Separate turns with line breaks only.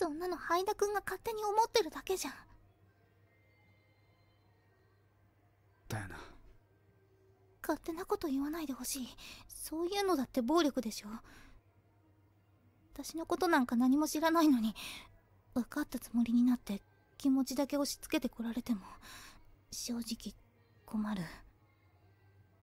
そんなのハイダ君が勝手に思ってるだけじゃんだよな勝手なこと言わないでほしいそういうのだって暴力でしょ私のことなんか何も知らないのに分かったつもりになって気持ちだけ押し付けてこられても正直困る。